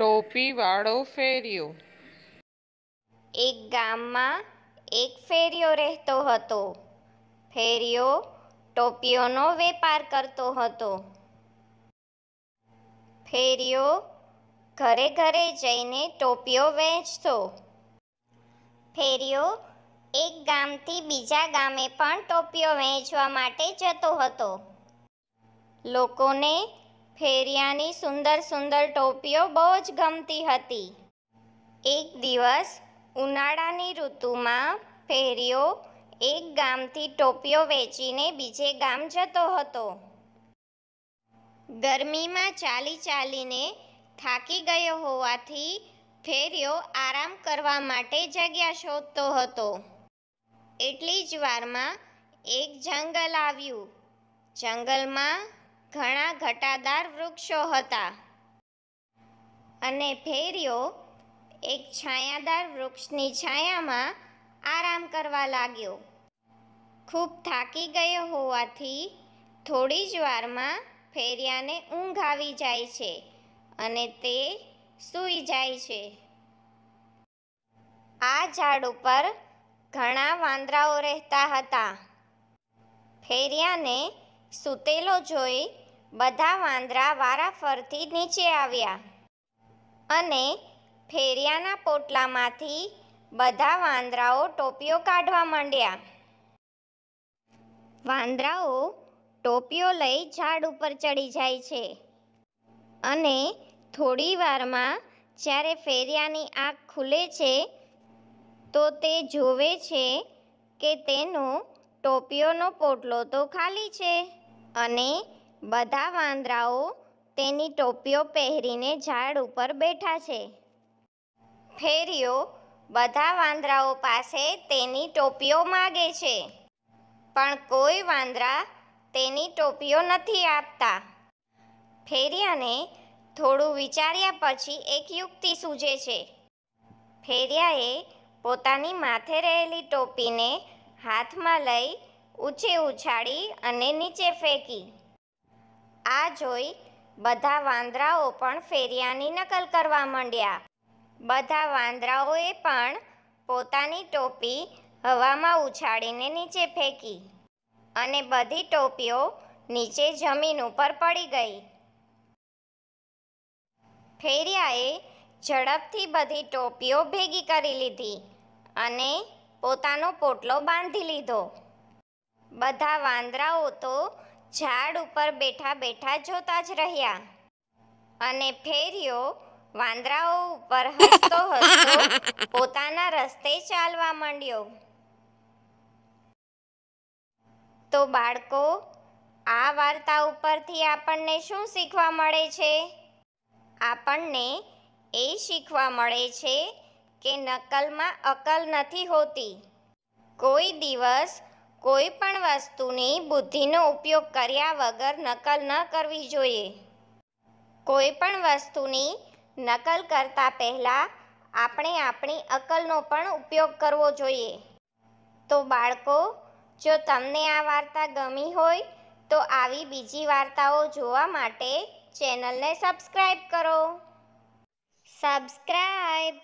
ટોપીવાળો ફેરિયો એક ગામમાં એક ફેરિયો રહેતો હતો ફેરિયો ટોપીઓનો વેપાર કરતો હતો ફેરિયો ઘરે ઘરે જઈને ટોપીઓ વેચતો ફેરિયો એક ગામથી બીજા ગામે પણ ટોપીઓ વહેંચવા માટે જતો હતો લોકોને ફેરિયાની સુંદર સુંદર ટોપીઓ બહુ જ ગમતી હતી એક દિવસ ઉનાળાની ઋતુમાં ફેરિયો એક ગામથી ટોપીઓ વેચીને બીજે ગામ જતો હતો ગરમીમાં ચાલી ચાલીને થાકી ગયો હોવાથી ફેરિયો આરામ કરવા માટે જગ્યા શોધતો હતો એટલી જ વારમાં એક જંગલ આવ્યું જંગલમાં ઘણા ઘટાદાર વૃક્ષો હતા અને ભેર્યો એક છાયાદાર વૃક્ષની છાયામાં આરામ કરવા લાગ્યો ખૂબ થાકી ગયો હોવાથી થોડી જ વારમાં ફેરિયાને ઊંઘ આવી જાય છે અને તે સૂઈ જાય છે આ ઝાડ ઉપર ઘણા વાંદરાઓ રહેતા હતા ફેરિયાને સૂતેલો જોઈ બધા વાંદરા વારાફરથી નીચે આવ્યા અને ફેરિયાના પોટલામાંથી બધા વાંદરાઓ ટોપીઓ કાઢવા માંડ્યા વાંદરાઓ ટોપીઓ લઈ ઝાડ ઉપર ચડી જાય છે અને થોડી વારમાં જ્યારે ફેરિયાની આંખ ખુલે છે તો તે જોવે છે કે તેનો ટોપીઓનો પોટલો તો ખાલી છે અને બધા વાંદરાઓ તેની ટોપીઓ પહેરીને ઝાડ ઉપર બેઠા છે ફેરીઓ બધા વાંદરાઓ પાસે તેની ટોપીઓ માગે છે પણ કોઈ વાંદરા તેની ટોપીઓ નથી આપતા ફેરિયાને થોડું વિચાર્યા પછી એક યુક્તિ સૂજે છે ફેરિયાએ પોતાની માથે રહેલી ટોપીને હાથમાં લઈ ઊંચે ઉછાળી અને નીચે ફેંકી આ જોઈ બધા વાંદરાઓ પણ ફેરિયાની નકલ કરવા માંડ્યા બધા વાંદરાઓએ પણ પોતાની ટોપી હવામાં ઉછાળીને નીચે ફેંકી અને બધી ટોપીઓ નીચે જમીન ઉપર પડી ગઈ ફેરિયાએ ઝડપથી બધી ટોપીઓ ભેગી કરી લીધી અને પોતાનો પોટલો બાંધી લીધો બધા વાંદરાઓ તો ઝાડ ઉપર બેઠા બેઠા જોતા જ રહ્યા અને ફેરિયો વાંદરાઓ ઉપર હસતો હસતો પોતાના રસ્તે ચાલવા માંડ્યો તો બાળકો આ વાર્તા ઉપરથી આપણને શું શીખવા મળે છે આપણને એ શીખવા મળે છે કે નકલમાં અકલ નથી હોતી કોઈ દિવસ કોઈ પણ વસ્તુની બુદ્ધિનો ઉપયોગ કર્યા વગર નકલ ન કરવી જોઈએ કોઈ પણ વસ્તુની નકલ કરતાં પહેલાં આપણે આપણી અકલનો પણ ઉપયોગ કરવો જોઈએ તો બાળકો જો તમને આ વાર્તા ગમી હોય તો આવી બીજી વાર્તાઓ જોવા માટે ચેનલને સબસ્ક્રાઈબ કરો સબસ્ક્રાઈબ